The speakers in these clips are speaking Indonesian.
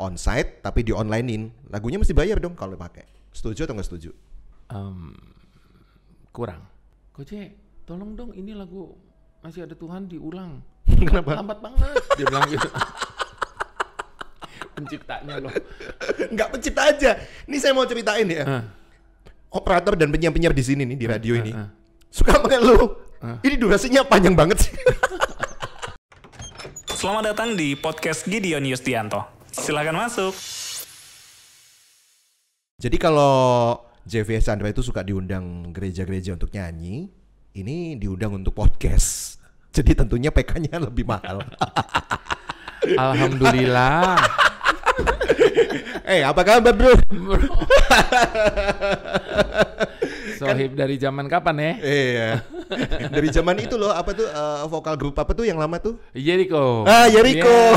onsite tapi di onlinein lagunya mesti bayar dong kalau pakai setuju atau nggak setuju um, kurang Koce tolong dong ini lagu masih ada Tuhan diulang kenapa lambat banget dia bilang gitu penciptanya loh nggak pencipta aja ini saya mau ceritain ya uh. operator dan penyiar-penyiar di sini nih di radio uh, uh, ini suka mengeluh uh. ini durasinya panjang banget sih Selamat datang di podcast Gideon Yustianto silahkan masuk. Jadi kalau JVS Chandra itu suka diundang gereja-gereja untuk nyanyi, ini diundang untuk podcast. Jadi tentunya PK-nya lebih mahal. Alhamdulillah. eh, apa kabar, Bro? Sohib dari zaman kapan ya? Iya. dari zaman itu loh, apa tuh uh, vokal grup apa tuh yang lama tuh? Jericho. Ah, Jericho. Yeah.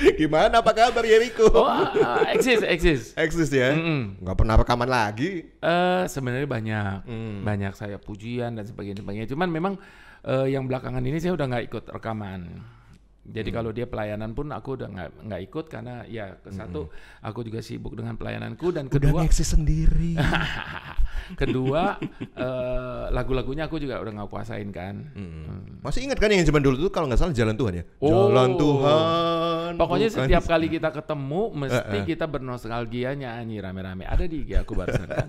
Gimana apa kabar Yeriko? Oh, ah, ah, eksis, eksis. Eksis ya? Mm -mm. Gak pernah rekaman lagi? Eh uh, sebenarnya banyak, mm. banyak saya pujian dan sebagainya, sebagainya. Cuman memang uh, yang belakangan ini saya udah nggak ikut rekaman. Jadi mm. kalau dia pelayanan pun aku udah nggak nggak ikut karena ya ke satu -mm. aku juga sibuk dengan pelayananku dan kedua eksis sendiri. kedua uh, lagu-lagunya aku juga udah nggak kuasain kan. -mm. Mm. Masih ingat kan yang zaman dulu tuh kalau nggak salah Jalan Tuhan ya. Oh. Jalan Tuhan bukan. Pokoknya bukan. setiap kali kita ketemu mesti uh -uh. kita bernostalgia nyanyi rame-rame. Ada di IG aku barusan kan.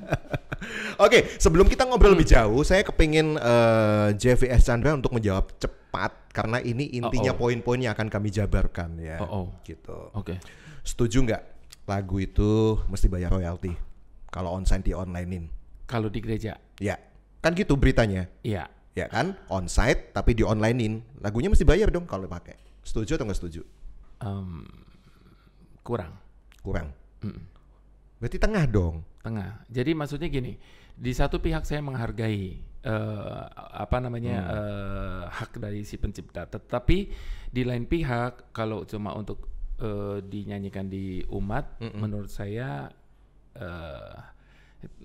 Oke, sebelum kita ngobrol hmm. lebih jauh, saya kepingin uh, eh, JVS Chandra untuk menjawab cepat karena ini intinya oh, oh. poin-poinnya akan kami jabarkan ya. Oh, oh. Gitu. Oke. Okay. Setuju nggak lagu itu mesti bayar royalti kalau onsite di onlinein? Kalau di gereja? Ya, kan gitu beritanya. Iya. Ya kan, onsite tapi di onlinein, lagunya mesti bayar dong kalau pakai. Setuju atau nggak setuju? Um, kurang. Kurang. mm Berarti tengah dong. Tengah. Jadi maksudnya gini, di satu pihak saya menghargai uh, apa namanya hmm. uh, hak dari si pencipta, tetapi di lain pihak kalau cuma untuk uh, dinyanyikan di umat, Mm-mm. menurut saya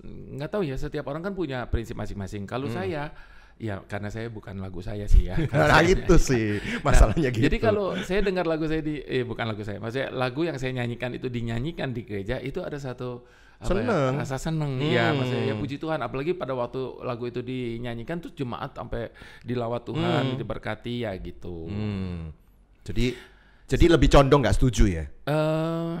nggak uh, tahu ya setiap orang kan punya prinsip masing-masing. Kalau hmm. saya Ya karena saya bukan lagu saya sih ya. nah itu sih nah, masalahnya nah, gitu. Jadi kalau saya dengar lagu saya di, eh bukan lagu saya, maksudnya lagu yang saya nyanyikan itu dinyanyikan di gereja itu ada satu apa ya, seneng. Ya, rasa seneng iya, hmm. ya maksudnya ya puji Tuhan apalagi pada waktu lagu itu dinyanyikan tuh jemaat sampai dilawat Tuhan hmm. diberkati ya gitu. Hmm. Jadi jadi lebih condong nggak setuju ya? Uh,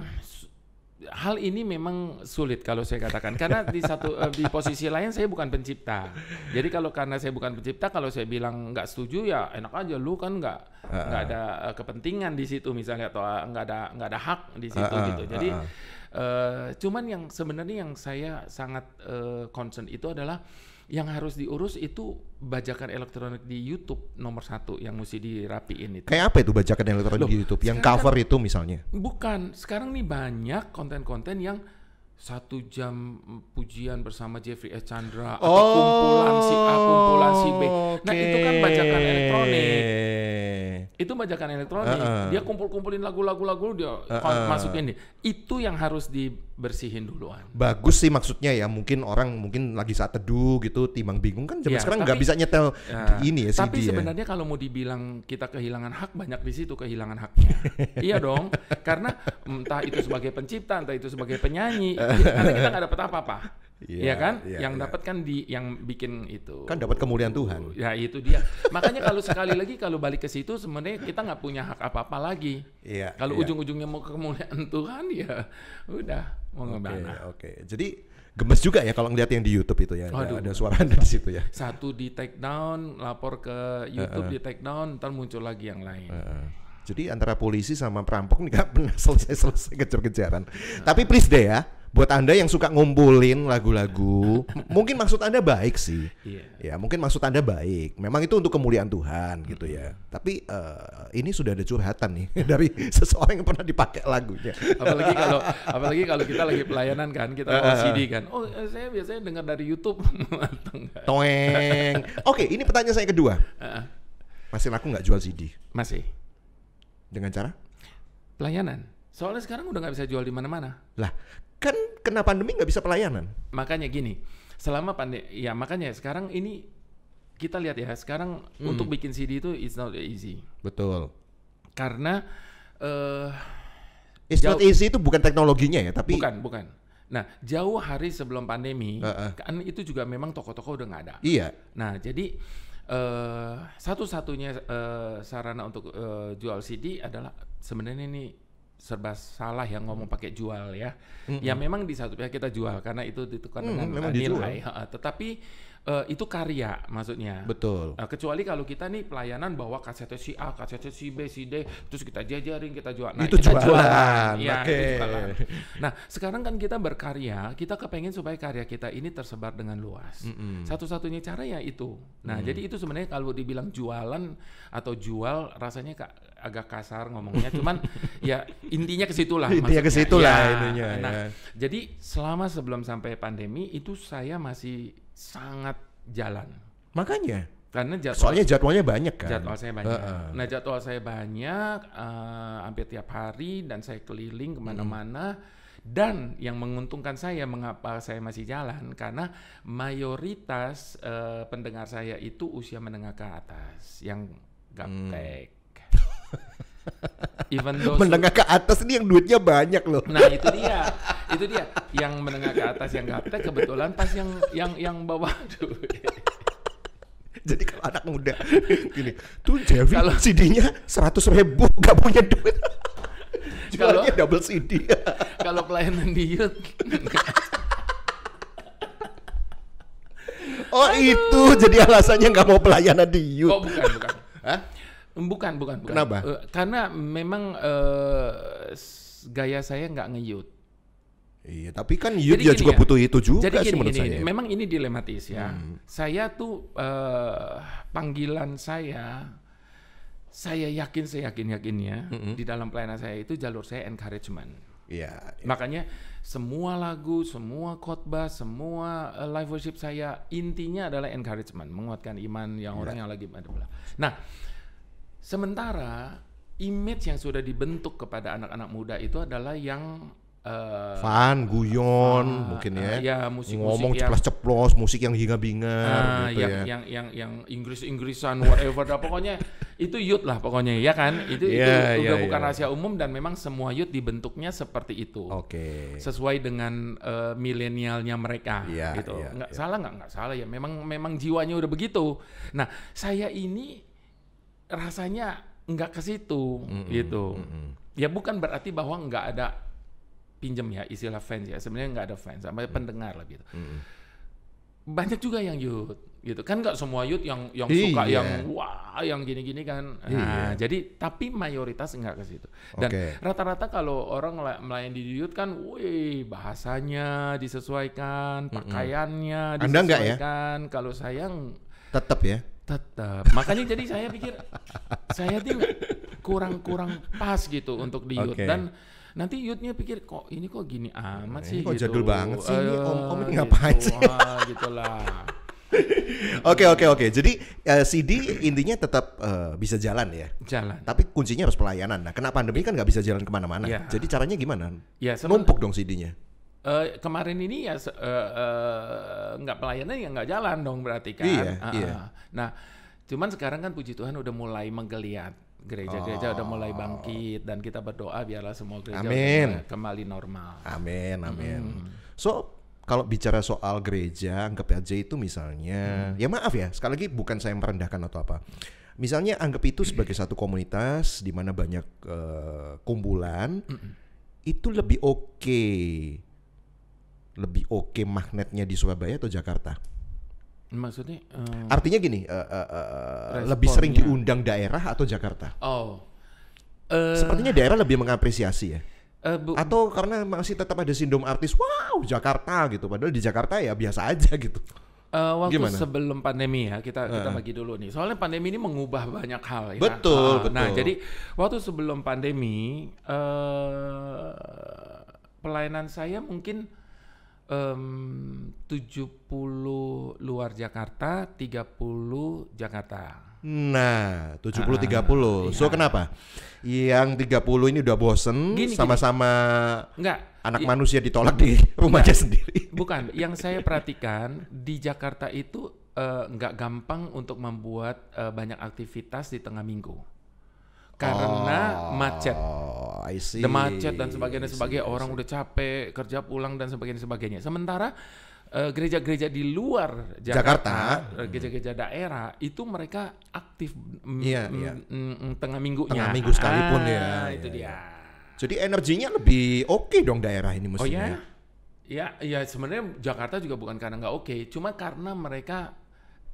hal ini memang sulit kalau saya katakan karena di satu eh, di posisi lain saya bukan pencipta jadi kalau karena saya bukan pencipta kalau saya bilang nggak setuju ya enak aja lu kan nggak nggak uh -uh. ada eh, kepentingan di situ misalnya atau eh, nggak ada nggak ada hak di situ uh -uh. gitu jadi uh -uh. Uh, cuman yang sebenarnya yang saya sangat uh, concern itu adalah yang harus diurus itu bajakan elektronik di YouTube nomor satu yang mesti dirapiin itu. Kayak apa itu bajakan elektronik Loh, di YouTube? Yang kan cover itu misalnya? Bukan. Sekarang nih banyak konten-konten yang satu jam pujian bersama Jeffrey S. Chandra oh, atau kumpulan si A, kumpulan si B. Nah okay. itu kan bajakan elektronik. Itu bajakan elektronik. Uh -uh. Dia kumpul-kumpulin lagu-lagu lagu dia uh -uh. masukin. Itu yang harus di bersihin duluan. Bagus sih maksudnya ya, mungkin orang mungkin lagi saat teduh gitu, timbang bingung kan zaman ya, sekarang nggak bisa nyetel ya, ini ya CD Tapi ya. sebenarnya ya. kalau mau dibilang kita kehilangan hak, banyak di situ kehilangan haknya. iya dong, karena entah itu sebagai pencipta, entah itu sebagai penyanyi, ya, karena kita nggak dapat apa-apa Iya yeah, kan? Yeah, yang yeah. dapat kan di yang bikin itu. Kan dapat kemuliaan Tuhan. Ya itu dia. Makanya kalau sekali lagi kalau balik ke situ sebenarnya kita nggak punya hak apa-apa lagi. Iya. Kalau yeah. ujung-ujungnya mau kemuliaan Tuhan ya udah mau gimana. Oke, oke. Jadi gemes juga ya kalau ngeliat yang di YouTube itu ya. Ada, Aduh, ada suara Anda di situ ya. Satu di take down, lapor ke YouTube uh -uh. di take down, ntar muncul lagi yang lain. Uh -uh. Jadi antara polisi sama perampok nggak pernah selesai-selesai kejar-kejaran. Uh Tapi please deh ya, buat anda yang suka ngumpulin lagu-lagu, mungkin maksud anda baik sih. Yeah. Ya mungkin maksud anda baik. Memang itu untuk kemuliaan Tuhan gitu ya. Tapi uh, ini sudah ada curhatan nih dari seseorang yang pernah dipakai lagunya. apalagi kalau apalagi kalau kita lagi pelayanan kan, kita uh, OCD kan. Oh eh, saya biasanya dengar dari YouTube. Toeng. Oke, ini pertanyaan saya kedua. Uh, Masih laku nggak jual CD? Masih. Dengan cara? Pelayanan. Soalnya sekarang udah nggak bisa jual di mana-mana. Lah, kan kena pandemi nggak bisa pelayanan. Makanya gini, selama pandemi, ya makanya sekarang ini kita lihat ya, sekarang hmm. untuk bikin CD itu it's not easy. Betul. Karena uh, it's jauh, not easy itu bukan teknologinya ya, tapi bukan, bukan. Nah, jauh hari sebelum pandemi, uh, uh. kan itu juga memang toko-toko udah nggak ada. Iya. Nah, jadi uh, satu-satunya uh, sarana untuk uh, jual CD adalah sebenarnya ini serba salah yang ngomong hmm. pakai jual ya. Mm-hmm. Ya hmm, hmm. memang di satu pihak kita jual karena itu ditukar mm, dengan nilai. Tetapi uh, itu karya maksudnya. Betul. Uh, kecuali kalau kita nih pelayanan bawa kasetnya si A, kasetnya si B, si D, terus kita jajarin, kita jual. Nah, itu jualan. jualan. Ya, okay. itu jualan. Nah, sekarang kan kita berkarya, kita kepengen supaya karya kita ini tersebar dengan luas. Mm -hmm. Satu-satunya cara ya itu. Nah, mm. jadi itu sebenarnya kalau dibilang jualan atau jual rasanya kak agak kasar ngomongnya cuman ya intinya ke situlah intinya ke situlah ya, intinya nah, ya. jadi selama sebelum sampai pandemi itu saya masih sangat jalan. Makanya. Karena jadwal soalnya jadwalnya banyak kan. Jadwal saya banyak. Uh, uh. Nah jadwal saya banyak, uh, hampir tiap hari dan saya keliling kemana-mana. Hmm. Dan yang menguntungkan saya mengapa saya masih jalan karena mayoritas uh, pendengar saya itu usia menengah ke atas yang gaptek. Hmm. even though menengah ke atas nih yang duitnya banyak loh. Nah, itu dia. itu dia. Yang menengah ke atas yang gaptek kebetulan pas yang yang yang bawah duit. Jadi kalau anak muda gini, tuh Jevi kalau CD-nya seratus ribu gak punya duit. Jualnya kalau, double CD. kalau pelayanan di oh Aduh. itu jadi alasannya nggak mau pelayanan di YouTube. Oh bukan bukan. Hah? Bukan, bukan, bukan. Kenapa? Uh, karena memang uh, gaya saya nggak ngeyut. Iya, tapi kan Yud ya juga ya, butuh itu juga jadi gini, sih menurut gini, saya. Memang ini dilematis ya. Hmm. Saya tuh uh, panggilan saya, saya yakin, saya yakin yakinnya hmm. di dalam pelayanan saya itu jalur saya encouragement. Iya. Yeah, Makanya semua lagu, semua khotbah, semua uh, live worship saya intinya adalah encouragement, menguatkan iman yang yeah. orang yang lagi Nah, Sementara image yang sudah dibentuk kepada anak-anak muda itu adalah yang uh, eh, fun, guyon, uh, mungkin ya. Uh, ya musik, ngomong ceplos-ceplos, musik yang hingga binga uh, ah, gitu yang, ya. Yang yang yang Inggris-Inggrisan whatever dah pokoknya itu youth lah pokoknya ya kan. Itu yeah, itu yeah, iya, yeah. bukan iya. rahasia umum dan memang semua youth dibentuknya seperti itu. Oke. Okay. Sesuai dengan uh, milenialnya mereka yeah, gitu. Yeah, nggak yeah. salah nggak nggak salah ya. Memang memang jiwanya udah begitu. Nah, saya ini rasanya nggak ke situ mm-hmm. gitu. Mm-hmm. Ya bukan berarti bahwa nggak ada pinjam ya istilah fans ya sebenarnya nggak ada fans sama mm-hmm. pendengar lah gitu. Mm-hmm. Banyak juga yang youth gitu kan nggak semua youth yang yang iya. suka yang wah yang gini-gini kan. Nah, iya. jadi tapi mayoritas nggak ke situ. Dan okay. rata-rata kalau orang melayani di youth kan, wih bahasanya disesuaikan, pakaiannya mm-hmm. disesuaikan. ya? Kalau sayang tetap ya Tetap. Makanya jadi saya pikir saya tuh kurang-kurang pas gitu untuk di youth okay. dan nanti youthnya pikir kok ini kok gini amat sih kok gitu. jadul banget sih Ayo, ini om om ini ngapain gitu, sih gitulah Oke oke oke. Jadi uh, eh, CD intinya tetap uh, eh, bisa jalan ya. Jalan. Tapi kuncinya harus pelayanan. Nah, kena pandemi kan nggak bisa jalan kemana-mana. Ya. Jadi caranya gimana? Ya, Numpuk dong CD-nya. Uh, eh, kemarin ini ya nggak uh, uh, pelayanan ya nggak jalan dong berarti kan. Iya. Uh, iya. Ah. Nah, cuman sekarang kan puji Tuhan udah mulai menggeliat. Gereja-gereja oh. udah mulai oh. bangkit dan kita berdoa biarlah semua gereja amin. kembali normal. Amin, amin. Hmm. So, kalau bicara soal gereja, anggap aja itu misalnya, hmm. ya maaf ya, sekali lagi bukan saya merendahkan atau apa. Misalnya anggap itu sebagai satu komunitas di mana banyak uh, kumpulan, hmm. itu lebih oke, okay. lebih oke okay magnetnya di Surabaya atau Jakarta? Maksudnya? Uh, Artinya gini, uh, uh, uh, lebih sering diundang daerah atau Jakarta? Oh. Uh, Sepertinya eh, daerah lebih mengapresiasi ya. Uh, atau karena masih tetap ada sindrom artis, wow Jakarta gitu. Padahal di Jakarta ya biasa aja gitu. Uh, waktu Gimana? sebelum pandemi ya kita uh. kita bagi dulu nih. Soalnya pandemi ini mengubah banyak hal. Ya. Betul, uh, betul. Nah jadi waktu sebelum pandemi uh, pelayanan saya mungkin um, 70 luar Jakarta, 30 Jakarta. Nah, 70 puluh 30. Ah, iya. So kenapa? Yang 30 ini udah bosen sama-sama enggak anak i, manusia ditolak di rumahnya sendiri. Bukan, yang saya perhatikan di Jakarta itu uh, gampang untuk membuat uh, banyak aktivitas di tengah minggu. Karena oh. macet. I see. The macet dan sebagainya, sebagai sebagainya. Orang udah capek kerja pulang dan sebagainya, sebagainya. Sementara eh, gereja-gereja uh, di luar Jakarta, hmm. gereja-gereja hmm. daerah itu mereka aktif yeah, yeah. tengah minggunya. Tengah minggu sekalipun ah, ya. Itu ya. dia. Iya. Jadi energinya lebih oke okay dong daerah ini mestinya. Oh ya. Ya, ya sebenarnya Jakarta juga bukan karena nggak oke, okay, cuma karena mereka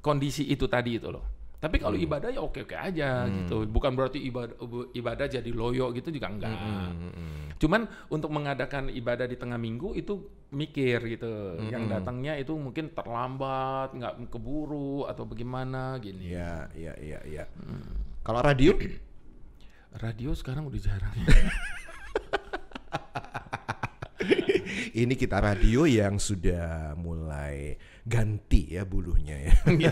kondisi itu tadi itu loh. Tapi kalau hmm. ibadah ya oke-oke aja hmm. gitu. Bukan berarti ibadah ibadah jadi loyo gitu juga enggak. Hmm, hmm, hmm, hmm, Cuman untuk mengadakan ibadah di tengah minggu itu mikir gitu. Hmm. Yang datangnya itu mungkin terlambat, nggak keburu atau bagaimana gini. Iya, iya, iya, iya. Hmm. Kalau radio? radio sekarang udah jarang. ini kita radio yang sudah mulai ganti ya bulunya ya.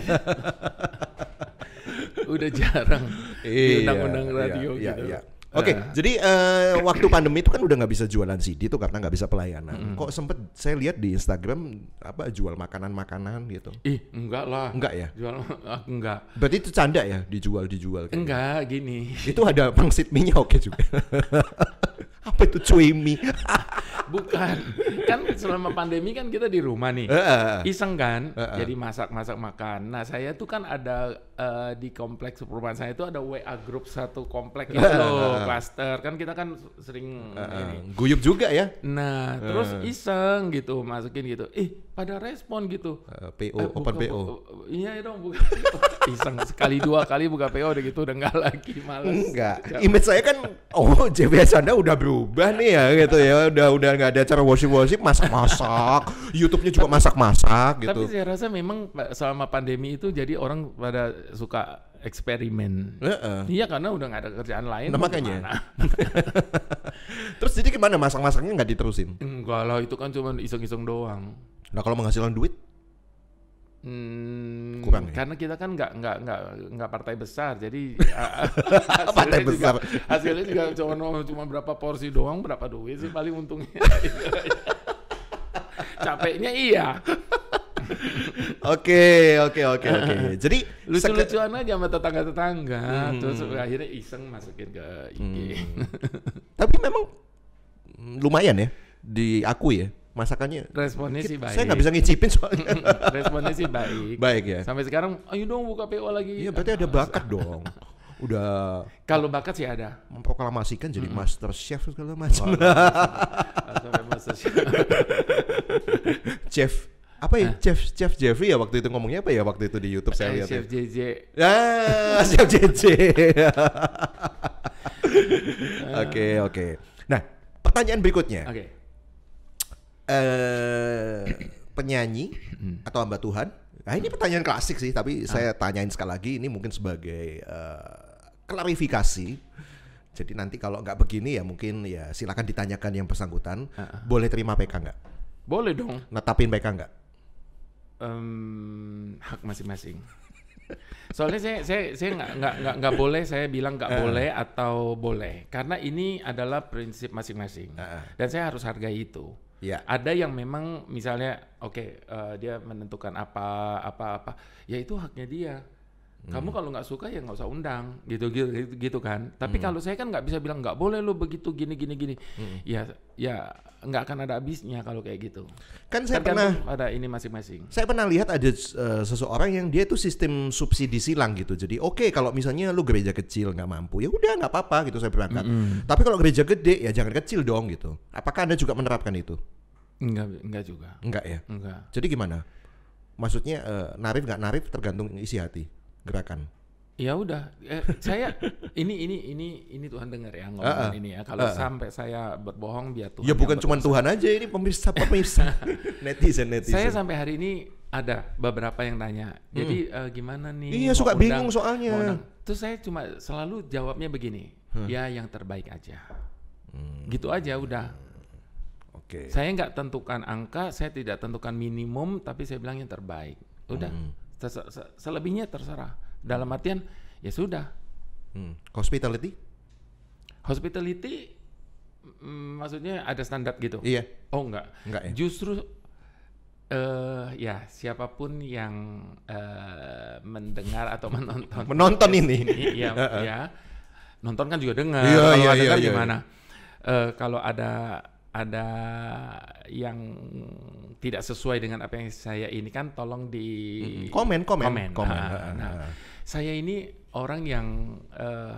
udah jarang di iya, undang-undang iya, radio iya, gitu. Iya, Oke, okay, uh. jadi uh, waktu pandemi itu kan udah nggak bisa jualan CD tuh karena nggak bisa pelayanan. Mm. Kok sempet saya lihat di Instagram apa jual makanan-makanan gitu? Ih, enggak lah. Enggak ya? Jual enggak. Berarti itu canda ya dijual dijual? Gitu. Enggak, gini. Itu ada pangsit minyak oke ya juga. apa itu cuy mie? Bukan. Kan selama pandemi kan kita di rumah nih. Uh, uh, Iseng kan? Uh, uh. Jadi masak-masak makan. Nah, saya tuh kan ada uh, di kompleks perumahan saya itu ada WA grup satu kompleks itu cluster Kan kita kan sering uh, ini. guyup juga ya. Nah, uh. terus iseng gitu masukin gitu. Eh, pada respon gitu. Uh, eh, PO, eh, open PO. Bu, eh, iya dong, buka iseng sekali dua kali buka PO udah gitu udah enggak lagi males. Enggak. Image saya kan oh, JBS Anda udah berubah nih ya gitu ya. Udah udah nggak ada cara worship-worship, masak-masak. YouTube-nya juga masak-masak gitu. Tapi saya rasa memang selama pandemi itu jadi orang pada suka eksperimen. Uh-uh. Iya karena udah gak ada kerjaan lain. Nah, makanya. Terus jadi gimana masang-masangnya nggak diterusin? Enggak lah itu kan cuma iseng-iseng doang. Nah kalau menghasilkan duit? Hmm, kurang ya? karena kita kan nggak nggak nggak nggak partai besar jadi hasilnya partai juga, besar hasilnya juga cuma cuma berapa porsi doang berapa duit sih paling untungnya capeknya iya Oke, oke, oke, oke. Jadi lucu-lucuan aja sama tetangga-tetangga, hmm. terus akhirnya iseng masukin ke IG. Hmm. Tapi memang lumayan ya di aku ya masakannya responnya sih baik saya nggak bisa ngicipin soalnya responnya sih baik baik ya sampai sekarang ayo dong buka PO lagi iya berarti ada bakat dong udah kalau bakat sih ada memproklamasikan jadi -hmm. master chef segala macam master chef apa ya? Chef Chef Chef Jeffrey ya waktu itu ngomongnya apa ya waktu itu di YouTube saya eh, lihat. Chef JJ. Ya? Ah, ya, Chef JJ. Oke, oke. Nah, pertanyaan berikutnya. Oke. Okay. Uh, eh, penyanyi hmm. atau hamba Tuhan? Nah, ini pertanyaan klasik sih, tapi ah. saya tanyain sekali lagi ini mungkin sebagai uh, klarifikasi. Jadi nanti kalau nggak begini ya mungkin ya silakan ditanyakan yang bersangkutan, ah. boleh terima PK nggak? Boleh dong. Netapin PK nggak? um, hak masing-masing. Soalnya saya saya saya nggak nggak nggak nggak boleh saya bilang nggak uh. boleh atau boleh karena ini adalah prinsip masing-masing uh. dan saya harus hargai itu. Ya. Ada yang memang misalnya oke okay, uh, dia menentukan apa apa apa ya itu haknya dia kamu hmm. kalau nggak suka ya nggak usah undang gitu gitu gitu, gitu kan tapi hmm. kalau saya kan nggak bisa bilang nggak boleh lo begitu gini gini gini hmm. ya ya nggak akan ada habisnya kalau kayak gitu kan saya Tergantung pernah ada ini masing-masing saya pernah lihat ada uh, seseorang yang dia itu sistem subsidi silang gitu jadi oke okay, kalau misalnya lu gereja kecil nggak mampu ya udah nggak apa-apa gitu saya berangkat hmm. tapi kalau gereja gede ya jangan kecil dong gitu apakah anda juga menerapkan itu enggak enggak juga enggak ya enggak jadi gimana maksudnya uh, narif nggak narif tergantung isi hati gerakan? Ya udah, eh, saya ini ini ini ini Tuhan dengar ya ngomong uh -uh. ini ya. Kalau uh -uh. sampai saya berbohong biar Tuhan. Ya bukan cuma Tuhan aja ini pemirsa pemirsa netizen netizen. Saya sampai hari ini ada beberapa yang tanya. Hmm. Jadi uh, gimana nih? Iya suka undang, bingung soalnya. Terus saya cuma selalu jawabnya begini, hmm. ya yang terbaik aja. Hmm. Gitu aja udah. Oke. Okay. Saya nggak tentukan angka, saya tidak tentukan minimum, tapi saya bilang yang terbaik. Udah. Hmm selebihnya terserah dalam artian ya sudah hmm. hospitality hospitality mm, maksudnya ada standar gitu iya oh enggak enggak ya justru uh, ya siapapun yang uh, mendengar atau menonton menonton ini, ini ya, ya nonton kan juga dengar iya, kalau iya, iya, dengar kan iya, iya, gimana yeah. Uh, kalau ada ada yang tidak sesuai dengan apa yang saya ini kan tolong di komen komen komen, komen. Nah, nah, saya ini orang yang eh,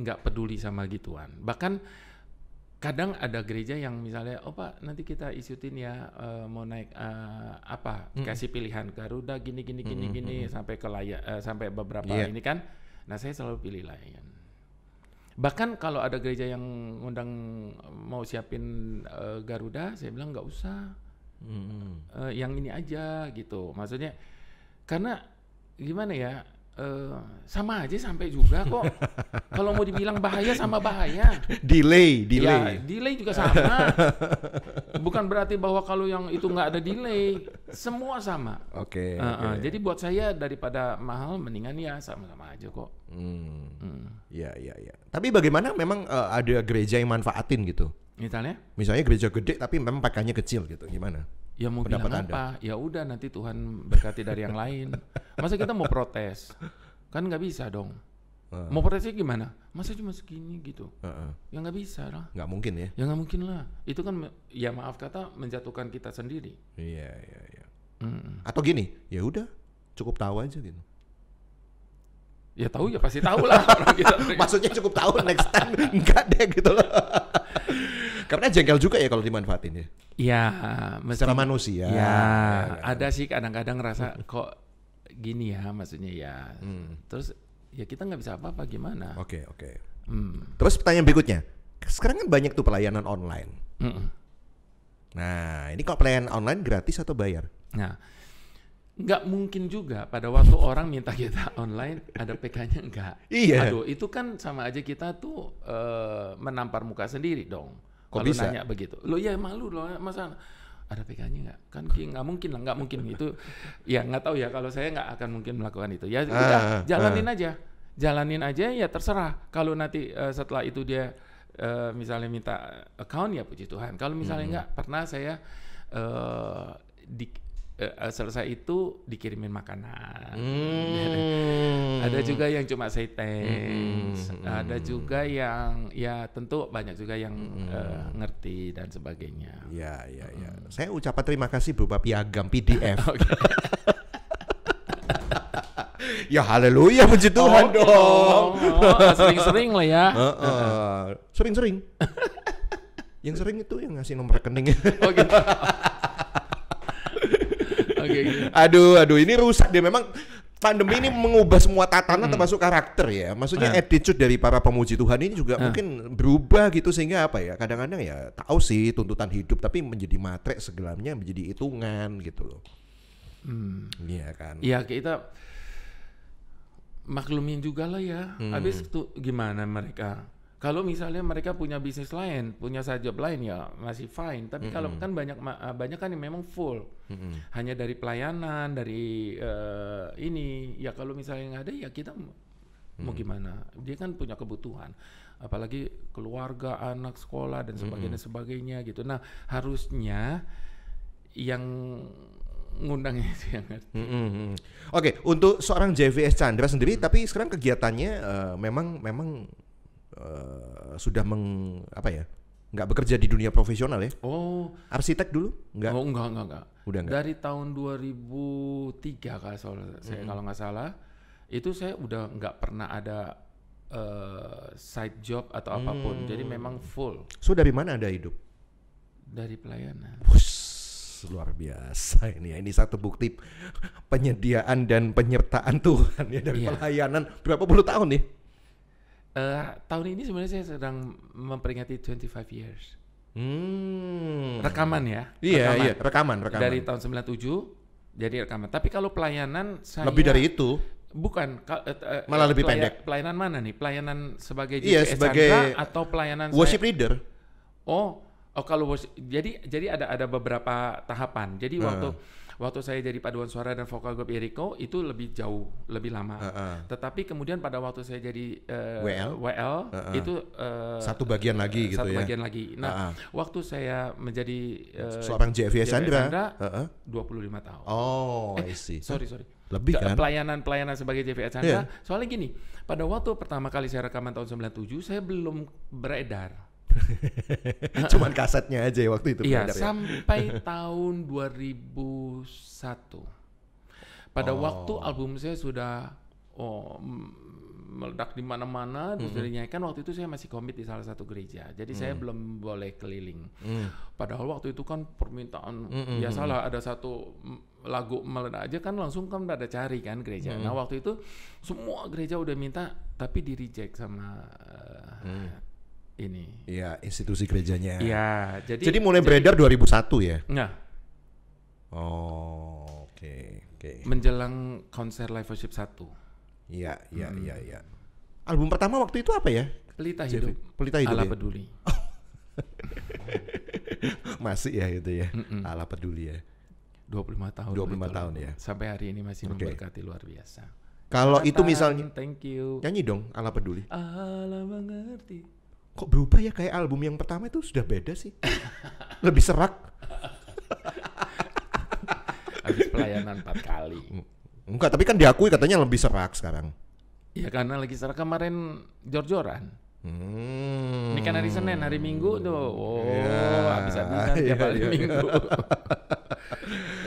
nggak uh, peduli sama gituan bahkan kadang ada gereja yang misalnya oh pak nanti kita isutin ya uh, mau naik uh, apa -hmm. kasih pilihan garuda gini gini gini -hmm. gini sampai ke layak uh, sampai beberapa yeah. ini kan nah saya selalu pilih layan bahkan kalau ada gereja yang ngundang mau siapin uh, Garuda saya bilang nggak usah hmm. uh, yang ini aja gitu maksudnya karena gimana ya Eh, sama aja sampai juga kok. Kalau mau dibilang bahaya sama bahaya. Delay, ya, delay. Ya, delay juga sama. Bukan berarti bahwa kalau yang itu nggak ada delay, semua sama. Oke. Okay, uh, uh, eh, okay. Eh, jadi buat saya daripada mahal mendingan ya sama-sama aja kok. Hmm. hmm. Ya, ya, ya. Tapi bagaimana memang uh, ada gereja yang manfaatin gitu? Misalnya? Misalnya gereja gede tapi memang pakainya kecil gitu, gimana? Ya mau Pendapat bilang apa? Ya udah nanti Tuhan berkati dari yang lain. Masa kita mau protes? Kan nggak bisa dong. Uh. Mau protesnya gimana? Masa cuma segini gitu? Uh -uh. Ya nggak bisa lah. Nggak mungkin ya? Ya nggak mungkin lah. Itu kan ya maaf kata menjatuhkan kita sendiri. Iya iya iya. Mm. Atau gini, ya udah cukup tahu aja gitu. Ya tahu ya pasti tahu lah. Maksudnya gitu. cukup tahu next time enggak deh gitu loh. Karena jengkel juga ya kalau dimanfaatin ya. Iya, secara manusia. Iya, ya, ada sih kadang-kadang rasa kok gini ya maksudnya ya hmm. terus ya kita nggak bisa apa-apa gimana oke okay, oke okay. hmm. terus pertanyaan berikutnya sekarang kan banyak tuh pelayanan online Hmm. nah ini kok pelayanan online gratis atau bayar nah nggak mungkin juga pada waktu orang minta kita online ada PK-nya enggak. Iya. Aduh, itu kan sama aja kita tuh uh, menampar muka sendiri dong. Kok Lalu bisa? nanya begitu. Lo ya malu loh masalah ada PK-nya nggak? Kan nggak mungkin lah, nggak mungkin itu. Ya nggak tahu ya. Kalau saya nggak akan mungkin melakukan itu. Ya ah, udah, ah. jalanin aja, jalanin aja. Ya terserah. Kalau nanti uh, setelah itu dia uh, misalnya minta account ya puji Tuhan. Kalau misalnya nggak hmm. pernah saya uh, di uh, selesai itu dikirimin makanan. Hmm. ada juga yang cuma say thanks. Hmm. Ada juga yang ya tentu banyak juga yang hmm. uh, ngerti dan sebagainya. Ya ya ya. Saya ucapkan terima kasih berupa piagam PDF. ya haleluya puji Tuhan oh, dong. Sering-sering oh, lah ya. Sering-sering. Uh, uh. yang sering itu yang ngasih nomor rekeningnya. oh gitu. Gitu. aduh aduh ini rusak dia memang pandemi ini mengubah semua tatanan hmm. termasuk karakter ya. Maksudnya yeah. Hmm. attitude dari para pemuji Tuhan ini juga hmm. mungkin berubah gitu sehingga apa ya? Kadang-kadang ya tahu sih tuntutan hidup tapi menjadi matre segelamnya menjadi hitungan gitu loh. Hmm. Iya kan. Iya kita maklumin juga lah ya. Hmm. Habis itu gimana mereka kalau misalnya mereka punya bisnis lain, punya side job lain ya masih fine. Tapi mm-hmm. kalau kan banyak eh, banyak kan yang memang full, mm-hmm. hanya dari pelayanan, dari uh, ini. Ya kalau misalnya nggak ada ya kita mm-hmm. mau gimana? Dia kan punya kebutuhan, apalagi keluarga, anak sekolah dan sebagainya mm-hmm. sebagainya gitu. Nah harusnya yang ngundang itu yang ngerti. Mm -hmm. Oke, okay, untuk seorang JVS Chandra sendiri, mm -hmm. tapi sekarang kegiatannya uh, memang memang uh, sudah meng apa ya? nggak bekerja di dunia profesional ya? Oh, arsitek dulu? Nggak? Oh, enggak, enggak, enggak. Udah enggak. Dari tahun 2003 kalau tiga mm -hmm. kalau nggak salah, itu saya udah nggak pernah ada uh, side job atau hmm. apapun. Jadi memang full. So dari mana ada hidup? Dari pelayanan. Wush, luar biasa ini. Ya. Ini satu bukti penyediaan dan penyertaan Tuhan ya dari iya. pelayanan berapa puluh tahun nih? Uh, tahun ini sebenarnya saya sedang memperingati 25 years. Hmm. Rekaman ya? Iya, iya rekaman. iya, rekaman, rekaman. Dari tahun 97 jadi rekaman. Tapi kalau pelayanan saya Lebih dari itu. Bukan uh, malah lebih pelay pendek. Pelayanan mana nih? Pelayanan sebagai GPS iya, yeah, sebagai atau pelayanan worship saya? leader? Oh, oh kalau worship, jadi jadi ada ada beberapa tahapan. Jadi waktu waktu saya jadi paduan suara dan vokal grup Eriko itu lebih jauh, lebih lama. Uh -uh. Tetapi kemudian pada waktu saya jadi uh, eh, WL, WL uh -uh. itu uh, satu bagian lagi gitu satu ya. bagian lagi. Nah, uh -uh. waktu saya menjadi uh, seorang JV Sandra, Sandra uh -uh. 25 tahun. Oh, eh, I see. Sorry, sorry lebih kan pelayanan-pelayanan sebagai JVA Chandra yeah. soalnya gini pada waktu pertama kali saya rekaman tahun 97 saya belum beredar Cuman kasetnya aja waktu itu. Iya, ya. sampai dua tahun 2001. Pada oh. waktu album saya sudah oh meledak di mana-mana, mm -hmm. dinyanyikan waktu itu saya masih komit di salah satu gereja. Jadi mm. saya mm-hmm. belum boleh keliling. Mm. Padahal waktu itu kan permintaan mm -hmm. ya salah ada satu lagu meledak aja kan langsung kan ada cari kan gereja. Mm. Nah, waktu itu semua gereja udah minta tapi di reject sama uh, mm ini. Iya, institusi gerejanya. Iya, jadi Jadi mulai jadi, beredar 2001 ya. Nah. Oh, oke, okay, Okay. Menjelang konser Live Worship 1. Iya, iya, iya, hmm. Iya, iya. Album pertama waktu itu apa ya? Pelita Hidup. Pelita Hidup. Ala ya? Peduli. masih ya itu ya. Mm -mm. Ala Peduli ya. 25 tahun. 25 itu tahun ya. Sampai hari ini masih okay. memberkati luar biasa. Kalau itu misalnya thank you. Nyanyi dong Ala Peduli. Ala mengerti kok berubah ya kayak album yang pertama itu sudah beda sih lebih serak habis pelayanan empat kali enggak tapi kan diakui katanya lebih serak sekarang ya karena lagi serak kemarin jor-joran hmm. ini kan hari Senin hari Minggu tuh oh iya. habis-habisan ya, hari ya. Minggu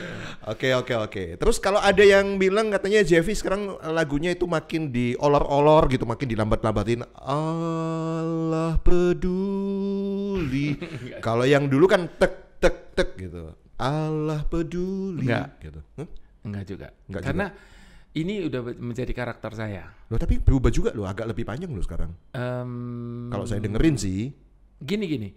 Oke oke oke. Terus kalau ada yang bilang katanya Jeffy sekarang lagunya itu makin diolor-olor gitu, makin dilambat-lambatin. Allah peduli. kalau yang dulu kan tek tek tek gitu. Allah peduli. Enggak gitu. Hmm? Enggak juga. Enggak Karena juga. Ini udah menjadi karakter saya. Loh tapi berubah juga loh, agak lebih panjang loh sekarang. Um, Kalau saya dengerin sih. Gini gini,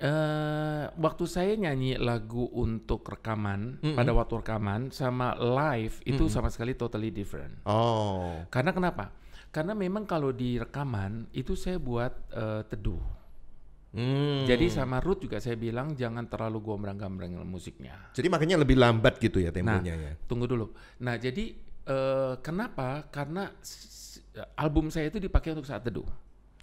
Eh, waktu saya nyanyi lagu untuk rekaman mm -hmm. pada waktu rekaman sama live itu mm -hmm. sama sekali totally different. Oh. Karena kenapa? Karena memang kalau di rekaman itu saya buat uh, teduh. Hmm. Jadi sama Ruth juga saya bilang jangan terlalu gombrang-gambrang musiknya. Jadi makanya lebih lambat gitu ya temponya nah, ya. Tunggu dulu. Nah, jadi uh, kenapa? Karena album saya itu dipakai untuk saat teduh.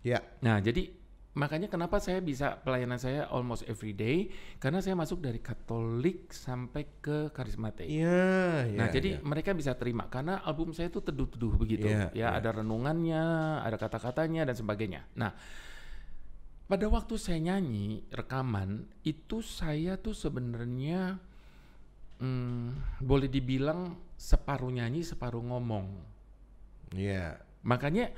Ya. Nah, jadi Makanya kenapa saya bisa pelayanan saya almost every day karena saya masuk dari Katolik sampai ke karismatik. Iya. Yeah, yeah, nah, jadi yeah. mereka bisa terima karena album saya itu teduh-teduh begitu. Yeah, ya, yeah. ada renungannya, ada kata-katanya dan sebagainya. Nah, pada waktu saya nyanyi rekaman itu saya tuh sebenarnya hmm, boleh dibilang separuh nyanyi, separuh ngomong. Iya. Yeah. Makanya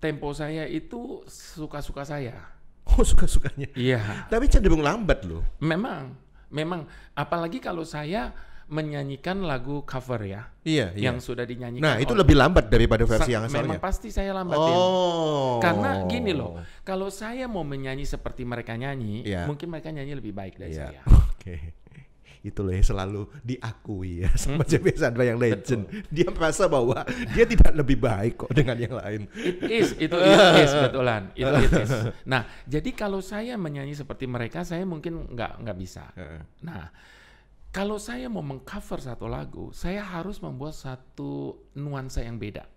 tempo saya itu suka-suka saya. Oh suka-sukanya. Iya. Tapi cenderung lambat loh. Memang, memang. Apalagi kalau saya menyanyikan lagu cover ya. Iya, iya. Yang sudah dinyanyikan. Nah, itu oleh. lebih lambat daripada versi Sa yang asalnya. Memang pasti saya lambatin. Oh. Karena gini loh, kalau saya mau menyanyi seperti mereka nyanyi, yeah. mungkin mereka nyanyi lebih baik dari yeah. saya. Oke. okay itu loh yang selalu diakui ya hmm. sama James Sandra yang legend. Betul. Dia merasa bahwa dia tidak lebih baik kok dengan yang lain. It is, itu it is betulan. It, it is. Nah, jadi kalau saya menyanyi seperti mereka, saya mungkin nggak nggak bisa. Nah, kalau saya mau mengcover satu lagu, saya harus membuat satu nuansa yang beda,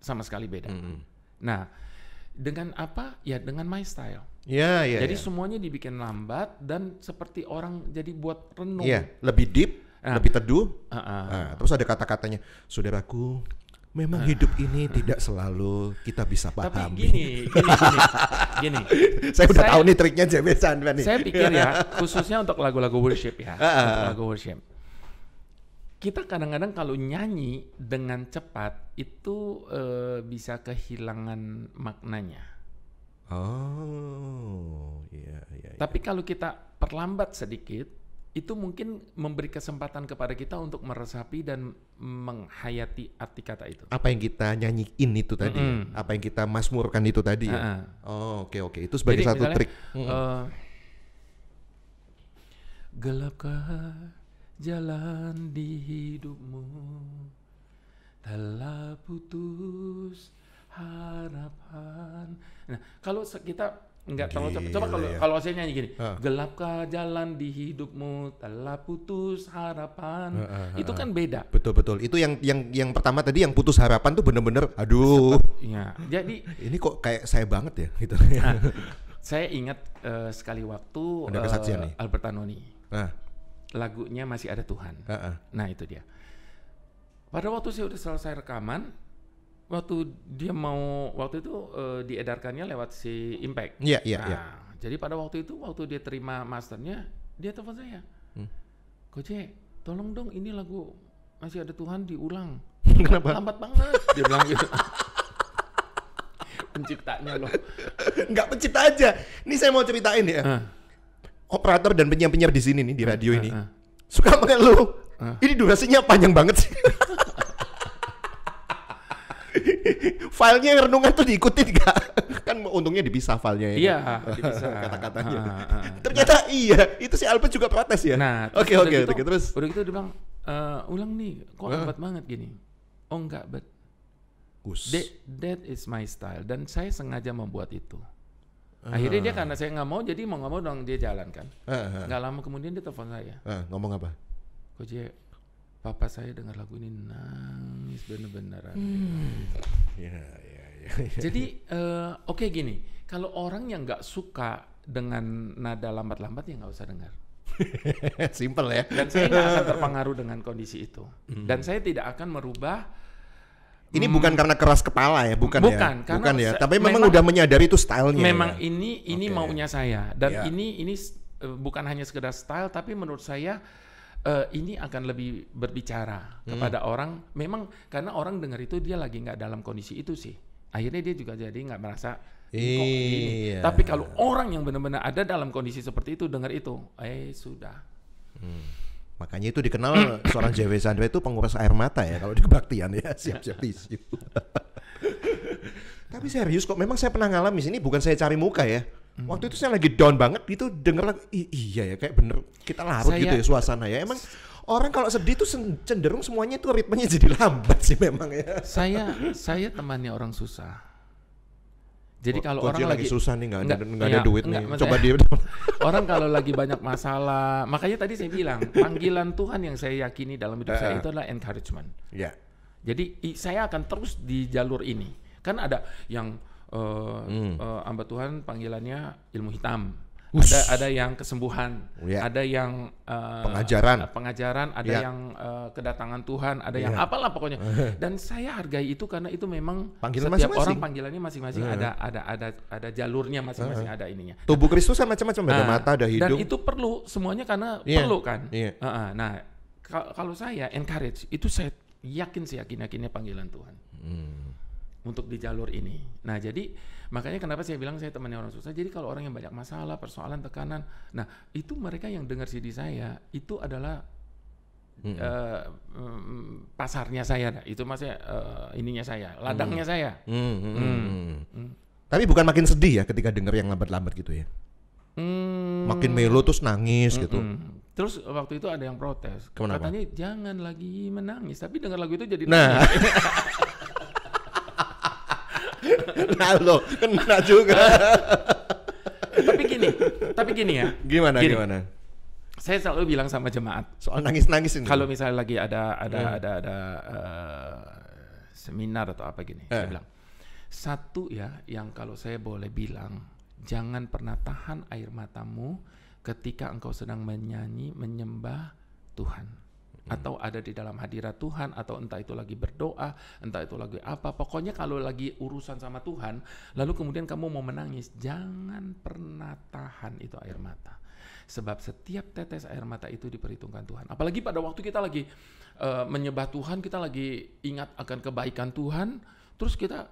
sama sekali beda. Nah dengan apa? Ya dengan my style. Iya, ya jadi ya. semuanya dibikin lambat dan seperti orang jadi buat renung. Iya, lebih deep, nah, lebih teduh. Uh, uh, uh, terus ada kata-katanya, saudaraku, memang uh, hidup ini uh, tidak selalu kita bisa pahami. Tapi gini, gini, gini. gini. saya udah tahu nih triknya James nih. Saya pikir ya, khususnya untuk lagu-lagu worship ya, uh, uh, untuk lagu worship kita kadang-kadang kalau nyanyi dengan cepat itu uh, bisa kehilangan maknanya. Oh, iya, yeah, iya. Yeah, yeah. Tapi kalau kita perlambat sedikit, itu mungkin memberi kesempatan kepada kita untuk meresapi dan menghayati arti kata itu. Apa yang kita nyanyiin itu tadi, mm -hmm. apa yang kita masmurkan itu tadi. Uh -huh. Ya? Oh, oke okay, oke. Okay. Itu sebagai Jadi, satu misalnya, trik. uh, gelapkah jalan di hidupmu telah putus harapan. Nah, kalau kita enggak tahu coba, coba kalau ya. kalau saya nyanyi gini, ha. gelapkah jalan di hidupmu telah putus harapan. Ha, ha, ha, itu kan beda. Betul betul. Itu yang yang yang pertama tadi yang putus harapan tuh bener-bener aduh. Iya. Jadi ini kok kayak saya banget ya gitu. Nah, saya ingat uh, sekali waktu Ada uh, nih. Albert Anoni. Nah lagunya masih ada Tuhan. Uh -uh. Nah itu dia. Pada waktu saya udah selesai rekaman, waktu dia mau waktu itu uh, diedarkannya lewat si Impact. Iya yeah, iya. Yeah, nah, yeah. jadi pada waktu itu waktu dia terima masternya, dia telepon saya. Hmm. Koce, tolong dong ini lagu masih ada Tuhan diulang. Kenapa? Lambat banget. dia bilang gitu. penciptanya loh. Enggak pencipta aja. Ini saya mau ceritain ya. Uh operator dan penyiar-penyiar di sini nih di hmm, radio hmm, ini hmm. suka mengeluh. Uh. Ini durasinya panjang banget sih. filenya renungan tuh diikuti gak? kan untungnya dipisah filenya ya. Iya, dipisah kata-katanya. Ah, ah, ah. Ternyata nah, iya, itu si Alpet juga protes ya. Nah, oke oke okay, gitu, okay, terus. Udah gitu dia bilang, uh, ulang nih, kok uh. hebat banget gini. Oh enggak, bet. That, that is my style dan saya sengaja membuat itu. Akhirnya dia ah. karena saya nggak mau, jadi mau nggak mau dong dia jalan kan. Ah, ah, nggak lama kemudian dia telepon saya. ngomong apa? Koje, papa saya dengar lagu ini nangis bener-beneran. Hmm. Ya, ya, ya. ya. Jadi uh, oke okay, gini, kalau orang yang nggak suka dengan nada lambat-lambat ya nggak usah dengar. Simple ya. Dan saya nggak akan terpengaruh dengan kondisi itu. Hmm. Dan saya tidak akan merubah ini hmm. bukan karena keras kepala ya, bukan, ya? bukan ya. Karena bukan ya. Tapi memang, memang udah menyadari itu stylenya. Memang ya? ini ini okay. maunya saya dan yeah. ini ini e, bukan hanya sekedar style tapi menurut saya uh, ini akan lebih berbicara hmm. kepada orang. Memang karena orang dengar itu dia lagi nggak dalam kondisi itu sih. Akhirnya dia juga jadi nggak merasa Iya. Tapi kalau orang yang benar-benar ada dalam kondisi seperti itu dengar itu, eh sudah. Hmm. Makanya itu dikenal seorang JW Sandra itu penguras air mata ya kalau di kebaktian ya siap-siap tisu. Tapi serius kok, memang saya pernah ngalami sini bukan saya cari muka ya. Waktu itu saya lagi down banget gitu denger lagi iya ya kayak bener kita larut gitu saya, gitu ya suasana ya. Emang orang kalau sedih tuh cenderung semuanya itu ritmenya jadi lambat sih memang ya. Saya saya temannya orang susah. Jadi oh, kalau orang lagi, lagi susah nih nggak ada nggak ada duit enggak, nih, coba dia. orang kalau lagi banyak masalah, makanya tadi saya bilang panggilan Tuhan yang saya yakini dalam hidup uh, saya eh. itu adalah encouragement. Ya. Yeah. Jadi saya akan terus di jalur ini. Kan ada yang uh, hmm. uh, hamba Tuhan panggilannya ilmu hitam ada ada yang kesembuhan, yeah. ada yang uh, pengajaran, eh, pengajaran, ada yeah. yang uh, kedatangan Tuhan, ada yeah. yang ya. apalah pokoknya. Dan saya hargai itu karena itu memang Panggilan setiap masing -masing. orang panggilannya masing-masing uh. ada ada ada ada jalurnya masing-masing uh. ada ininya. Tubuh Kristus kan macam-macam ada ah, mata, ada hidung. Dan itu perlu semuanya karena yeah. perlu kan. Yeah. Iya. Uh, huh nah kalau saya encourage itu saya yakin sih yakin yakinnya panggilan Tuhan. Hmm untuk di jalur ini. Nah, jadi makanya kenapa saya bilang saya temannya orang susah. Jadi kalau orang yang banyak masalah, persoalan, tekanan, nah itu mereka yang dengar CD saya itu adalah hmm. uh, um, pasarnya saya. Nah, itu maksudnya uh, ininya saya, ladangnya hmm. saya. Hmm, hmm, hmm. Tapi bukan makin sedih ya ketika dengar yang lambat-lambat gitu ya. Hmm. Makin melo terus nangis hmm, gitu. Terus waktu itu ada yang protes. Kenapa? Katanya jangan lagi menangis, tapi dengar lagu itu jadi Nah. nah lo kena juga eh, tapi gini tapi gini ya gimana gini. gimana saya selalu bilang sama jemaat soal nangis nangis ini kalau misalnya lagi ada ada hmm. ada ada uh, seminar atau apa gini eh. saya bilang satu ya yang kalau saya boleh bilang jangan pernah tahan air matamu ketika engkau sedang menyanyi menyembah Tuhan atau ada di dalam hadirat Tuhan atau entah itu lagi berdoa, entah itu lagi apa. Pokoknya kalau lagi urusan sama Tuhan, lalu kemudian kamu mau menangis, jangan pernah tahan itu air mata. Sebab setiap tetes air mata itu diperhitungkan Tuhan. Apalagi pada waktu kita lagi uh, menyembah Tuhan, kita lagi ingat akan kebaikan Tuhan, terus kita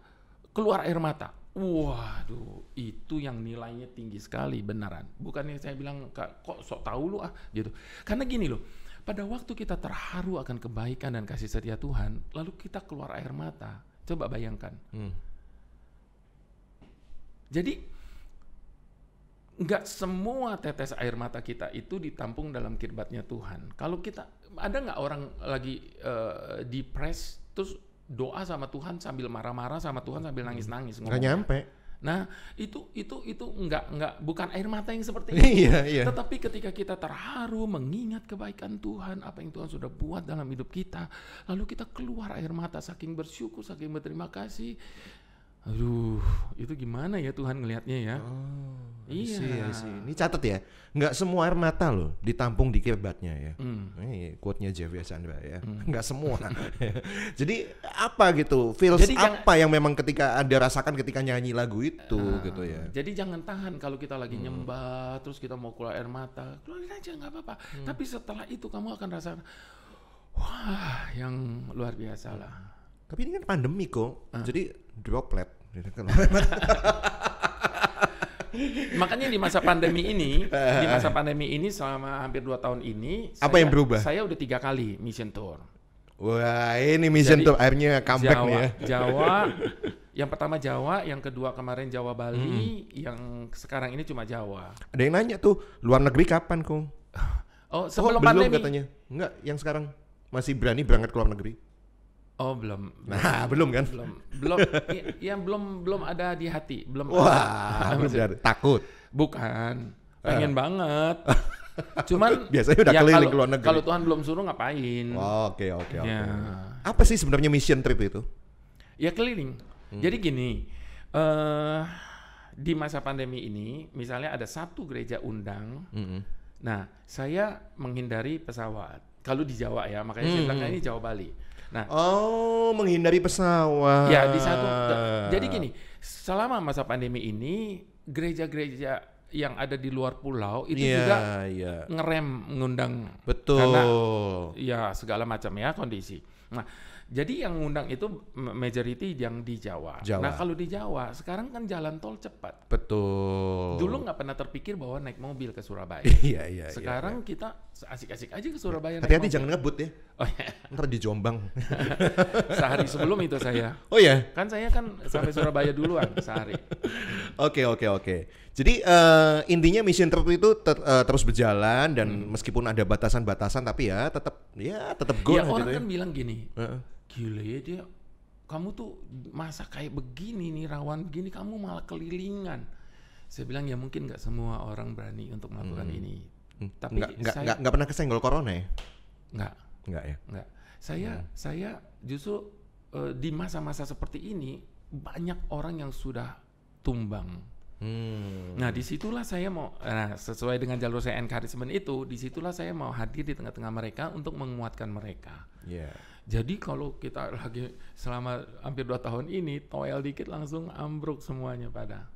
keluar air mata. Waduh, itu yang nilainya tinggi sekali beneran. Bukannya saya bilang kok sok tahu lu ah gitu. Karena gini loh pada waktu kita terharu akan kebaikan dan kasih setia Tuhan, lalu kita keluar air mata. Coba bayangkan. Hmm. Jadi nggak semua tetes air mata kita itu ditampung dalam kirbatnya Tuhan. Kalau kita ada nggak orang lagi uh, eh, depres terus doa sama Tuhan sambil marah-marah sama Tuhan sambil hmm. nangis-nangis? Nggak nyampe. Nah, itu itu itu enggak enggak bukan air mata yang seperti itu. Iya, iya. Tetapi ketika kita terharu mengingat kebaikan Tuhan, apa yang Tuhan sudah buat dalam hidup kita, lalu kita keluar air mata saking bersyukur, saking berterima kasih aduh itu gimana ya Tuhan ngelihatnya ya oh, iya isi, isi. ini catat ya nggak semua air mata loh ditampung di kebatnya ya mm. ini quote-nya Javier Sandra ya mm. nggak semua jadi apa gitu feels jadi apa yang memang ketika anda rasakan ketika nyanyi lagu itu uh, gitu ya jadi jangan tahan kalau kita lagi mm. nyembah terus kita mau keluar air mata keluarin aja nggak apa-apa mm. tapi setelah itu kamu akan rasakan wah yang luar biasa lah tapi ini kan pandemi kok. Uh. Jadi droplet. Makanya di masa pandemi ini, di masa pandemi ini selama hampir dua tahun ini, apa saya, yang berubah? Saya udah tiga kali mission tour. Wah ini mission Jadi, tour akhirnya comeback Jawa, nih ya. Jawa, yang pertama Jawa, yang kedua kemarin Jawa Bali, hmm. yang sekarang ini cuma Jawa. Ada yang nanya tuh luar negeri kapan kong? Oh sebelum oh, belum pandemi. katanya. Enggak, yang sekarang masih berani berangkat ke luar negeri. Oh belum. Nah belum kan? Belum, belum. ya, belum belum ada di hati, belum. Wah, ada. belum ada. Takut? Bukan, pengen uh. banget. Cuman biasanya udah ya keliling ke luar negeri. Kalau Tuhan belum suruh ngapain? Oh, oke oke oke. Ya. Apa sih sebenarnya mission trip itu? Ya keliling. Hmm. Jadi gini, uh, di masa pandemi ini, misalnya ada satu gereja undang. Hmm. Nah, saya menghindari pesawat. Kalau di Jawa ya, makanya hmm. saya bilang hmm. Nah, ini Jawa Bali Nah, oh menghindari pesawat. Ya di satu. Jadi gini, selama masa pandemi ini gereja-gereja yang ada di luar pulau itu yeah, juga yeah. ngerem ngundang betul karena ya segala macam ya kondisi. Nah jadi yang ngundang itu majority yang di Jawa. Jawa. Nah kalau di Jawa sekarang kan jalan tol cepat. Betul. Dulu nggak pernah terpikir bahwa naik mobil ke Surabaya. Iya, iya iya. Sekarang iya, kita asik-asik aja ke Surabaya. Hati-hati jangan ngebut ya. Oh ya. Ntar di Jombang. sehari sebelum itu saya. Oh ya. Kan saya kan sampai Surabaya duluan sehari. Oke oke oke. Jadi uh, intinya mission trip itu ter, uh, terus berjalan dan hmm. meskipun ada batasan-batasan tapi ya tetap ya tetap go. Ya gitu orang ya. kan ya. bilang gini. Uh -uh gila ya dia kamu tuh masa kayak begini nih rawan begini kamu malah kelilingan saya bilang ya mungkin nggak semua orang berani untuk melakukan hmm. ini hmm. tapi nggak, saya nggak, nggak pernah kesenggol corona ya nggak nggak ya nggak saya hmm. saya justru uh, di masa-masa seperti ini banyak orang yang sudah tumbang Hmm. Nah disitulah saya mau, nah sesuai dengan jalur saya encouragement itu, disitulah saya mau hadir di tengah-tengah mereka untuk menguatkan mereka. Yeah. Jadi kalau kita lagi selama hampir dua tahun ini toel dikit langsung ambruk semuanya pada,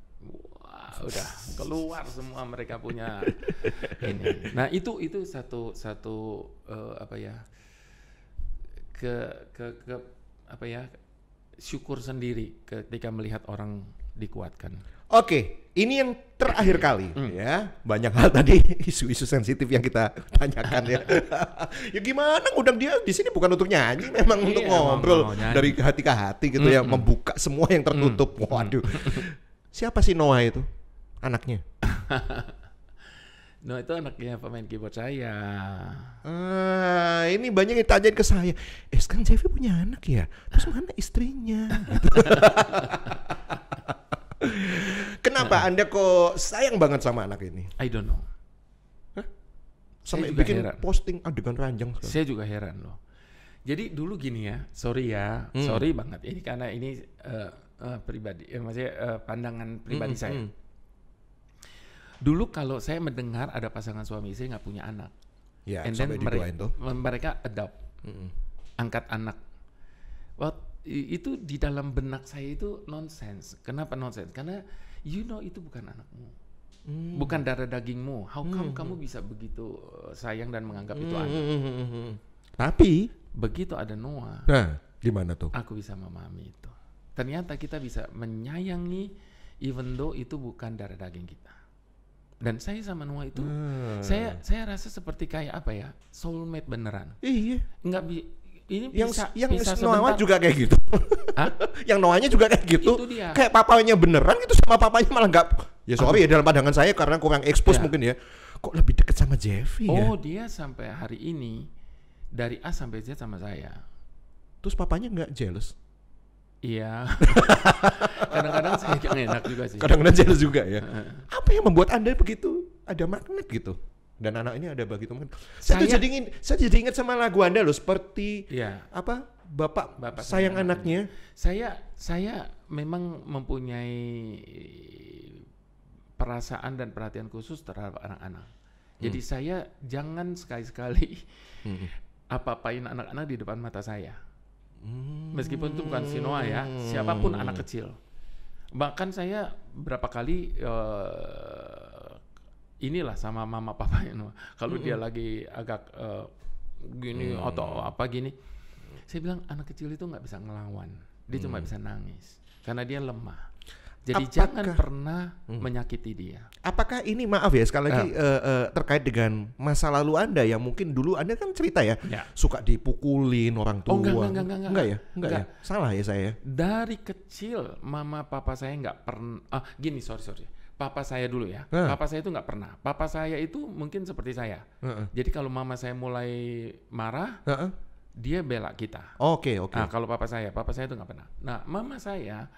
wah udah keluar semua mereka punya ini. Nah itu itu satu satu uh, apa ya ke ke ke apa ya syukur sendiri ketika melihat orang dikuatkan. Oke, ini yang terakhir kali hmm. ya. Banyak hal tadi isu-isu sensitif yang kita tanyakan ya. ya gimana ngundang dia di sini bukan untuk nyanyi, memang iya, untuk ngobrol emang, dari hati ke hati gitu hmm, ya, hmm. membuka semua yang tertutup. Hmm. Waduh. Hmm. Siapa sih Noah itu? Anaknya. Noah itu anaknya pemain keyboard saya. Ah, ini banyak yang tanyain ke saya. Eh, kan Jeffy punya anak ya? Terus mana istrinya? Kenapa nah. Anda kok sayang banget sama anak ini? I don't know. Sampai Saya juga bikin heran. posting adegan ranjang. Sekarang. Saya juga heran loh. Jadi dulu gini ya, sorry ya, hmm. sorry banget. Ini karena ini uh, uh, pribadi, ya, maksudnya uh, pandangan pribadi hmm, hmm, saya. Hmm. Dulu kalau saya mendengar ada pasangan suami istri nggak punya anak, ya, and then mereka, mereka adopt, hmm. hmm. angkat anak itu di dalam benak saya itu nonsens. Kenapa nonsens? Karena you know itu bukan anakmu. Hmm. Bukan darah dagingmu. How come hmm. kamu bisa begitu eh, sayang dan menganggap hmm. itu anak? Hmm, hmm, hmm. Tapi begitu ada Noah. Nah, gimana tuh? Aku bisa memahami itu. Ternyata kita bisa menyayangi even though itu bukan darah daging kita. Dan saya sama Noah itu, hmm. saya saya rasa seperti kayak apa ya, soulmate beneran. Iya. Gak bi ini bisa, yang bisa yang Noah juga kayak gitu. Hah? yang Noahnya juga kayak gitu. Itu dia. Kayak papanya beneran gitu sama papanya malah nggak. Ya sorry ya dalam pandangan saya karena kurang expose ya. mungkin ya. Kok lebih dekat sama Jeffy oh, ya? Oh dia sampai hari ini dari A sampai Z sama saya. Terus papanya nggak jealous? Iya. Kadang-kadang saya enak juga sih. Kadang-kadang jealous juga ya. Apa yang membuat anda begitu ada magnet gitu? dan anak ini ada bagi teman. Saya, saya jadi ingin, saya jadi ingat sama lagu Anda loh seperti ya. apa Bapak, Bapak sayang anaknya. anaknya. Saya saya memang mempunyai perasaan dan perhatian khusus terhadap anak-anak. Jadi hmm. saya jangan sekali-sekali hmm. apa-apain anak-anak di depan mata saya. Hmm. Meskipun itu bukan Sinoa ya, siapapun anak kecil. Bahkan saya berapa kali uh, inilah sama mama papanya kalau mm -hmm. dia lagi agak uh, gini mm. atau apa gini saya bilang anak kecil itu nggak bisa ngelawan dia mm. cuma bisa nangis karena dia lemah jadi apakah, jangan pernah hmm. menyakiti dia. Apakah ini maaf ya sekali lagi uh. Uh, uh, terkait dengan masa lalu anda yang mungkin dulu anda kan cerita ya, ya. suka dipukulin orang tua. Oh enggak enggak enggak enggak, enggak, enggak ya enggak, enggak ya salah ya saya. Dari kecil mama papa saya nggak pernah ah, gini sorry sorry papa saya dulu ya. Hmm. Papa saya itu nggak pernah. Papa saya itu mungkin seperti saya. Hmm. Jadi kalau mama saya mulai marah, hmm. dia bela kita. Oke okay, oke. Okay. Nah kalau papa saya, papa saya itu nggak pernah. Nah mama saya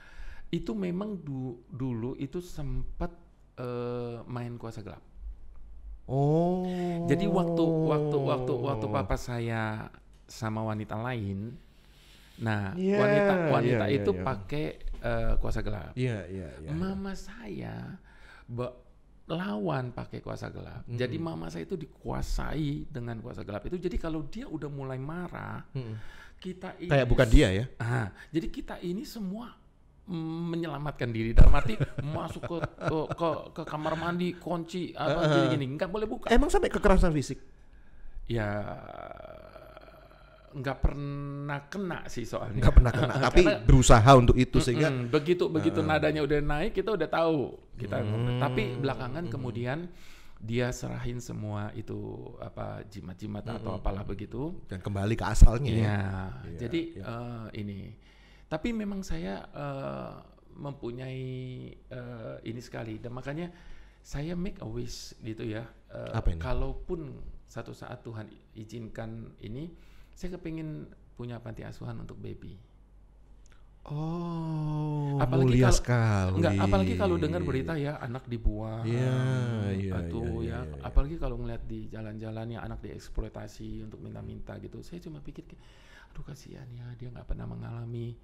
itu memang du dulu itu sempat uh, eh, main kuasa gelap. Oh. Jadi waktu waktu waktu waktu papa saya sama wanita lain, nah yeah, wanita wanita yeah, iya, itu yeah, pakai uh, kuasa gelap. Iya yeah, iya. Yeah, yeah. Mama saya lawan pakai kuasa gelap. Mm -hmm. Jadi mama saya itu dikuasai dengan kuasa gelap itu. Jadi kalau dia udah mulai marah, mm -hmm. kita ini kayak bukan dia ya. Ah, jadi kita ini semua menyelamatkan diri dalam arti masuk ke, ke ke ke kamar mandi kunci apa uh, gini gini nggak boleh buka. Emang sampai kekerasan fisik? Ya nggak pernah kena sih soalnya nggak pernah kena tapi Karena, berusaha untuk itu sehingga begitu begitu uh, nadanya udah naik kita udah tahu kita mm, tapi belakangan mm, kemudian dia serahin semua itu apa jimat-jimat mm, atau apalah begitu dan kembali ke asalnya ya. ya jadi ya. Uh, ini tapi memang saya uh, mempunyai uh, ini sekali dan makanya saya make a wish gitu ya uh, apa ini? kalaupun satu saat Tuhan izinkan ini saya kepingin punya panti asuhan untuk baby. Oh, apalagi mulia kalo, sekali. Enggak, apalagi kalau dengar berita ya anak dibuang, yeah, iya, atau yeah, yeah, ya, yeah, iya. apalagi kalau ngeliat di jalan-jalan ya anak dieksploitasi untuk minta-minta gitu, saya cuma pikir, aduh kasihan ya dia nggak pernah mengalami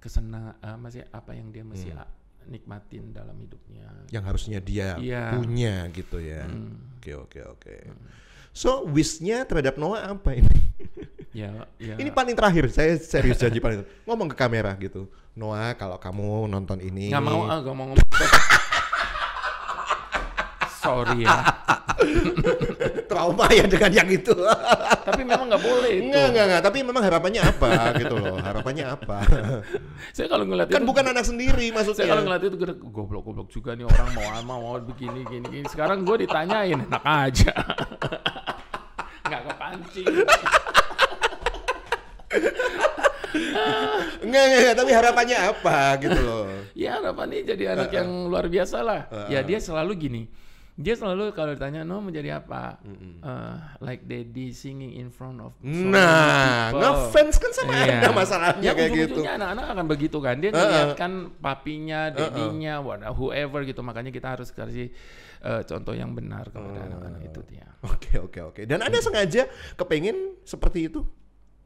kesenang, uh, eh, masih apa yang dia masih hmm. nikmatin dalam hidupnya. Yang harusnya dia yeah. punya gitu ya. Hmm. Oke oke oke. Hmm. So wishnya terhadap Noah apa ini? Ya, ya. Ini paling terakhir, saya serius janji paling terakhir. Ngomong ke kamera gitu. Noah, kalau kamu nonton ini... Nggak mau, ah, gak mau ngomong. Sorry ya. Trauma ya dengan yang itu. tapi memang nggak boleh itu. Nggak, nggak, nggak. Tapi memang harapannya apa gitu loh. Harapannya apa. saya kalau ngeliat Kan itu, bukan anak sendiri maksudnya. Saya kalau ngeliat itu gue goblok-goblok juga nih orang mau ama, mau begini, gini, gini. Sekarang gue ditanyain, enak aja. nggak kepancing enggak, enggak, enggak, tapi harapannya apa gitu loh. ya harapannya jadi anak uh, uh. yang luar biasa lah. Uh, uh. Ya dia selalu gini. Dia selalu kalau ditanya no menjadi apa? uh, like daddy singing in front of so Nah, ngefans kan sama yeah. Anda masalahnya ya, kayak gitu. anak-anak akan begitu kan. Dia uh, uh. kan papinya, dedinya, uh, uh. whoever gitu. Makanya kita harus kasih uh, contoh yang benar kepada oh. anak-anak uh. Anak -anak itu dia. Oke, oke, oke. Dan Anda sengaja kepengen seperti itu?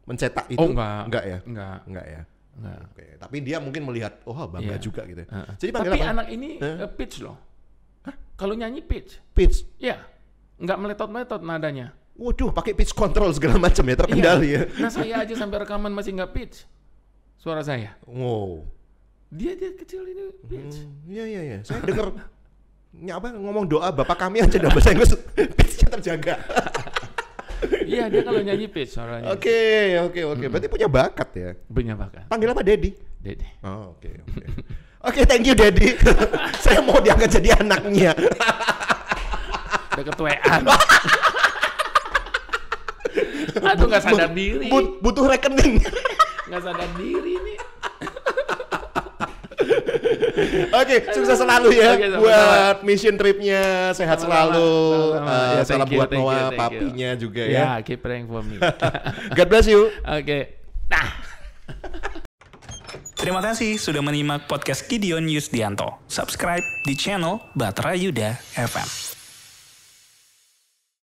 mencetak oh, itu? Oh enggak. Enggak ya? Enggak. Enggak ya? Enggak. tapi dia mungkin melihat, oh ah, bangga yeah. juga gitu. Uh ya. -huh. Jadi Tapi apa? anak ini huh? Eh, pitch loh. Kalau nyanyi pitch. Pitch? ya Enggak meletot-meletot nadanya. Waduh, pakai pitch control segala macam ya, terkendali iya. ya. Nah saya aja sampai rekaman masih enggak pitch suara saya. Wow. Dia dia kecil ini pitch. Iya hmm, iya iya. iya. Saya dengar nyapa ngomong doa Bapak kami aja dalam bahasa Inggris pitchnya terjaga. Iya, dia kalau nyanyi pitch suaranya. Oke, oke, oke. Hmm. Berarti punya bakat ya? Punya bakat. Panggil apa Dedi? Dedi. Oh, oke, okay, oke. Okay. oke, okay, thank you Dedi. Saya mau diangkat jadi anaknya. Deket WA. Aduh nggak sadar diri. butuh rekening. Nggak sadar diri nih. Oke, okay, sukses selalu ya okay, buat sama. mission tripnya, sehat sama selalu. Sama -sama. Uh, eh, yeah, salam you, buat Noah, you, papinya you. juga yeah, ya. keep praying for me. God bless you. Oke. Okay. Nah. Terima kasih sudah menyimak podcast Gideon Dianto. Subscribe di channel Batra Yuda FM.